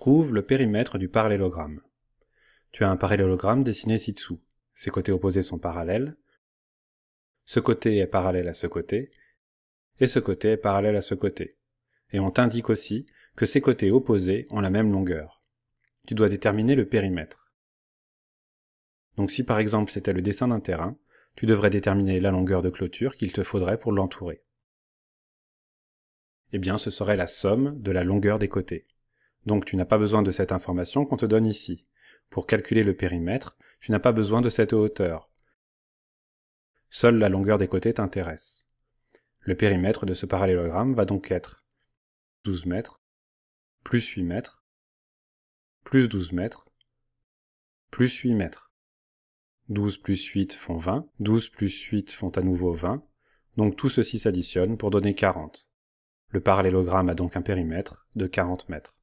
Trouve le périmètre du parallélogramme. Tu as un parallélogramme dessiné ci-dessous. Ses côtés opposés sont parallèles. Ce côté est parallèle à ce côté. Et ce côté est parallèle à ce côté. Et on t'indique aussi que ces côtés opposés ont la même longueur. Tu dois déterminer le périmètre. Donc si par exemple c'était le dessin d'un terrain, tu devrais déterminer la longueur de clôture qu'il te faudrait pour l'entourer. Eh bien ce serait la somme de la longueur des côtés. Donc tu n'as pas besoin de cette information qu'on te donne ici. Pour calculer le périmètre, tu n'as pas besoin de cette hauteur. Seule la longueur des côtés t'intéresse. Le périmètre de ce parallélogramme va donc être 12 mètres, plus 8 mètres, plus 12 mètres, plus 8 mètres. 12 plus 8 font 20, 12 plus 8 font à nouveau 20, donc tout ceci s'additionne pour donner 40. Le parallélogramme a donc un périmètre de 40 mètres.